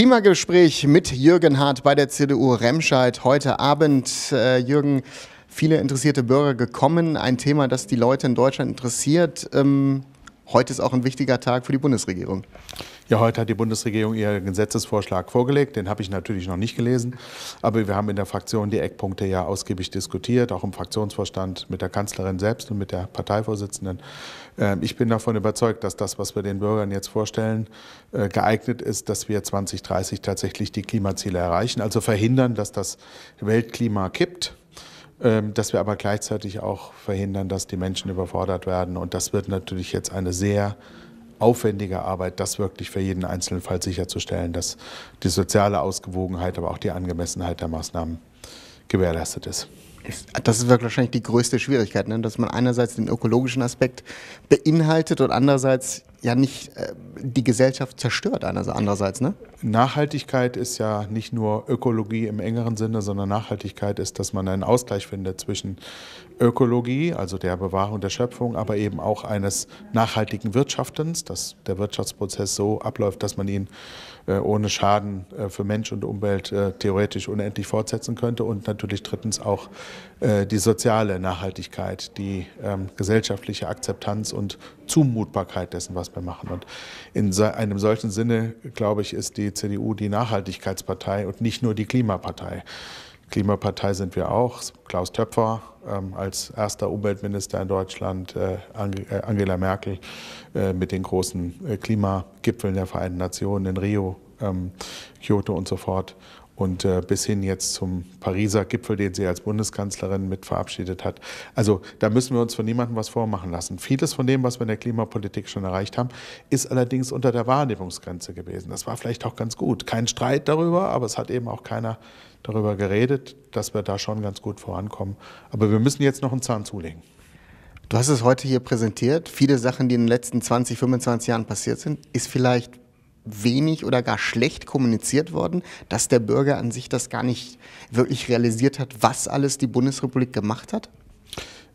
Klimagespräch mit Jürgen Hart bei der CDU Remscheid heute Abend. Äh, Jürgen, viele interessierte Bürger gekommen, ein Thema, das die Leute in Deutschland interessiert. Ähm, Heute ist auch ein wichtiger Tag für die Bundesregierung. Ja, heute hat die Bundesregierung ihren Gesetzesvorschlag vorgelegt. Den habe ich natürlich noch nicht gelesen. Aber wir haben in der Fraktion die Eckpunkte ja ausgiebig diskutiert, auch im Fraktionsvorstand mit der Kanzlerin selbst und mit der Parteivorsitzenden. Ähm, ich bin davon überzeugt, dass das, was wir den Bürgern jetzt vorstellen, äh, geeignet ist, dass wir 2030 tatsächlich die Klimaziele erreichen. Also verhindern, dass das Weltklima kippt ähm, dass wir aber gleichzeitig auch verhindern, dass die Menschen überfordert werden. Und das wird natürlich jetzt eine sehr aufwendige Arbeit, das wirklich für jeden einzelnen Fall sicherzustellen, dass die soziale Ausgewogenheit, aber auch die Angemessenheit der Maßnahmen gewährleistet ist. Das ist wahrscheinlich die größte Schwierigkeit, ne? dass man einerseits den ökologischen Aspekt beinhaltet und andererseits ja nicht äh, die Gesellschaft zerstört andererseits, ne? Nachhaltigkeit ist ja nicht nur Ökologie im engeren Sinne, sondern Nachhaltigkeit ist, dass man einen Ausgleich findet zwischen Ökologie, also der Bewahrung der Schöpfung, aber eben auch eines nachhaltigen Wirtschaftens, dass der Wirtschaftsprozess so abläuft, dass man ihn äh, ohne Schaden äh, für Mensch und Umwelt äh, theoretisch unendlich fortsetzen könnte und natürlich drittens auch äh, die soziale Nachhaltigkeit, die ähm, gesellschaftliche Akzeptanz und Zumutbarkeit dessen, was mehr machen. Und in einem solchen Sinne, glaube ich, ist die CDU die Nachhaltigkeitspartei und nicht nur die Klimapartei. Klimapartei sind wir auch. Klaus Töpfer ähm, als erster Umweltminister in Deutschland, äh, äh Angela Merkel äh, mit den großen äh, Klimagipfeln der Vereinten Nationen in Rio, ähm, Kyoto und so fort und äh, bis hin jetzt zum Pariser Gipfel, den sie als Bundeskanzlerin mit verabschiedet hat. Also da müssen wir uns von niemandem was vormachen lassen. Vieles von dem, was wir in der Klimapolitik schon erreicht haben, ist allerdings unter der Wahrnehmungsgrenze gewesen. Das war vielleicht auch ganz gut. Kein Streit darüber, aber es hat eben auch keiner darüber geredet, dass wir da schon ganz gut vorankommen. Aber wir müssen jetzt noch einen Zahn zulegen. Du hast es heute hier präsentiert. Viele Sachen, die in den letzten 20, 25 Jahren passiert sind, ist vielleicht wenig oder gar schlecht kommuniziert worden, dass der Bürger an sich das gar nicht wirklich realisiert hat, was alles die Bundesrepublik gemacht hat?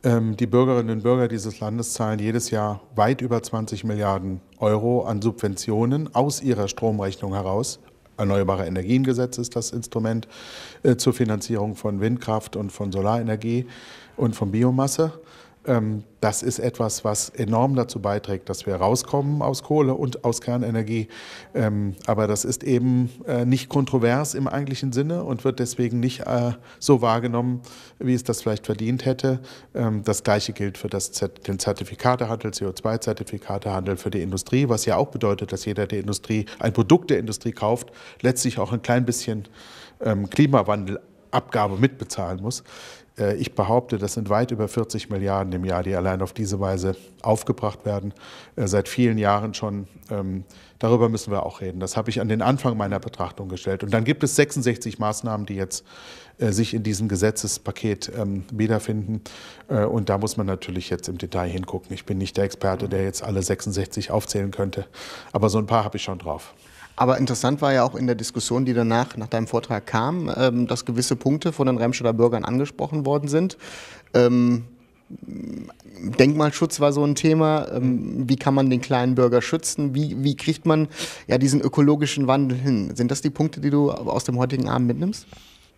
Ähm, die Bürgerinnen und Bürger dieses Landes zahlen jedes Jahr weit über 20 Milliarden Euro an Subventionen aus ihrer Stromrechnung heraus. Erneuerbare Energiengesetz ist das Instrument äh, zur Finanzierung von Windkraft und von Solarenergie und von Biomasse. Ähm, das ist etwas, was enorm dazu beiträgt, dass wir rauskommen aus Kohle und aus Kernenergie. Ähm, aber das ist eben äh, nicht kontrovers im eigentlichen Sinne und wird deswegen nicht äh, so wahrgenommen, wie es das vielleicht verdient hätte. Ähm, das Gleiche gilt für das, den Zertifikatehandel, CO2-Zertifikatehandel für die Industrie, was ja auch bedeutet, dass jeder der Industrie ein Produkt der Industrie kauft, letztlich auch ein klein bisschen Klimawandel Abgabe mitbezahlen muss. Äh, ich behaupte, das sind weit über 40 Milliarden im Jahr, die allein auf diese Weise aufgebracht werden, äh, seit vielen Jahren schon. Ähm, darüber müssen wir auch reden. Das habe ich an den Anfang meiner Betrachtung gestellt. Und dann gibt es 66 Maßnahmen, die jetzt äh, sich in diesem Gesetzespaket ähm, wiederfinden. Und da muss man natürlich jetzt im Detail hingucken. Ich bin nicht der Experte, der jetzt alle 66 aufzählen könnte, aber so ein paar habe ich schon drauf. Aber interessant war ja auch in der Diskussion, die danach nach deinem Vortrag kam, ähm, dass gewisse Punkte von den Remscheder Bürgern angesprochen worden sind. Ähm, Denkmalschutz war so ein Thema. Ähm, wie kann man den kleinen Bürger schützen? Wie, wie kriegt man ja diesen ökologischen Wandel hin? Sind das die Punkte, die du aus dem heutigen Abend mitnimmst?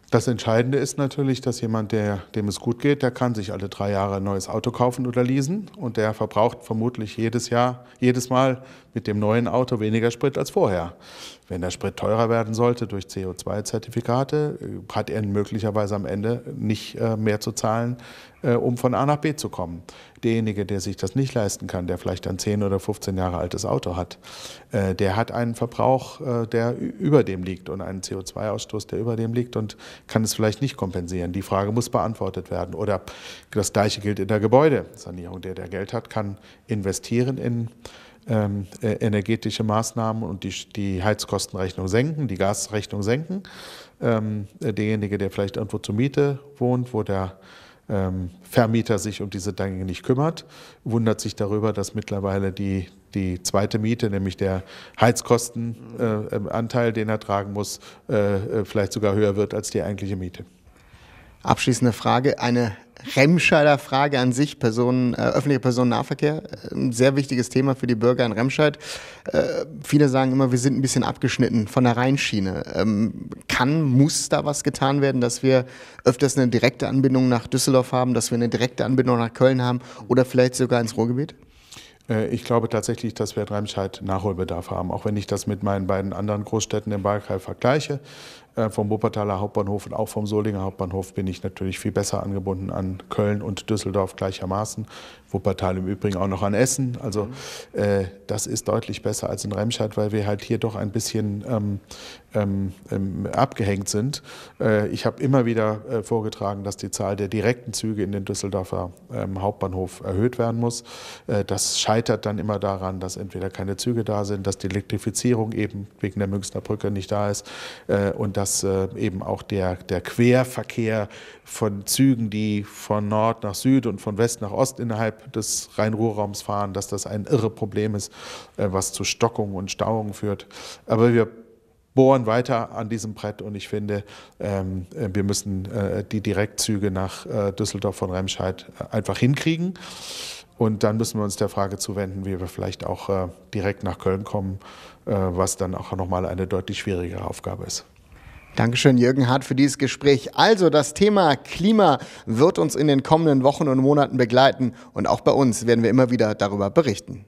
Das Entscheidende ist natürlich, dass jemand, der, dem es gut geht, der kann sich alle drei Jahre ein neues Auto kaufen oder leasen und der verbraucht vermutlich jedes Jahr, jedes Mal mit dem neuen Auto weniger Sprit als vorher. Wenn der Sprit teurer werden sollte durch CO2-Zertifikate, hat er möglicherweise am Ende nicht äh, mehr zu zahlen, äh, um von A nach B zu kommen. Derjenige, der sich das nicht leisten kann, der vielleicht ein 10 oder 15 Jahre altes Auto hat, äh, der hat einen Verbrauch, der über dem liegt und einen CO2-Ausstoß, der über dem liegt und kann es vielleicht nicht kompensieren. Die Frage muss beantwortet werden. Oder das Gleiche gilt in der Gebäudesanierung. Der, der Geld hat, kann investieren in ähm, äh, energetische Maßnahmen und die, die Heizkostenrechnung senken, die Gasrechnung senken. Ähm, äh, derjenige, der vielleicht irgendwo zur Miete wohnt, wo der ähm, Vermieter sich um diese Dinge nicht kümmert, wundert sich darüber, dass mittlerweile die, die zweite Miete, nämlich der Heizkostenanteil, äh, den er tragen muss, äh, äh, vielleicht sogar höher wird als die eigentliche Miete. Abschließende Frage, eine Remscheider Frage an sich, Personen, äh, öffentlicher Personennahverkehr, ein sehr wichtiges Thema für die Bürger in Remscheid. Äh, viele sagen immer, wir sind ein bisschen abgeschnitten von der Rheinschiene. Ähm, kann, muss da was getan werden, dass wir öfters eine direkte Anbindung nach Düsseldorf haben, dass wir eine direkte Anbindung nach Köln haben oder vielleicht sogar ins Ruhrgebiet? Äh, ich glaube tatsächlich, dass wir in Remscheid Nachholbedarf haben, auch wenn ich das mit meinen beiden anderen Großstädten im Wahlkreis vergleiche. Äh, vom Wuppertaler Hauptbahnhof und auch vom Solinger Hauptbahnhof bin ich natürlich viel besser angebunden an Köln und Düsseldorf gleichermaßen. Wuppertal im Übrigen auch noch an Essen. Also mhm. äh, das ist deutlich besser als in Remscheid, weil wir halt hier doch ein bisschen ähm, ähm, ähm, abgehängt sind. Äh, ich habe immer wieder äh, vorgetragen, dass die Zahl der direkten Züge in den Düsseldorfer ähm, Hauptbahnhof erhöht werden muss. Äh, das scheitert dann immer daran, dass entweder keine Züge da sind, dass die Elektrifizierung eben wegen der Münchner Brücke nicht da ist äh, und dass dass äh, eben auch der, der Querverkehr von Zügen, die von Nord nach Süd und von West nach Ost innerhalb des Rhein-Ruhr-Raums fahren, dass das ein irre Problem ist, äh, was zu Stockungen und Stauungen führt. Aber wir bohren weiter an diesem Brett und ich finde, ähm, äh, wir müssen die Direktzüge nach Düsseldorf von Remscheid einfach hinkriegen. Und dann müssen wir uns der Frage zuwenden, wie wir vielleicht auch direkt nach Köln kommen, was dann auch nochmal eine deutlich schwierigere Aufgabe ist. Dankeschön, Jürgen Hart, für dieses Gespräch. Also, das Thema Klima wird uns in den kommenden Wochen und Monaten begleiten und auch bei uns werden wir immer wieder darüber berichten.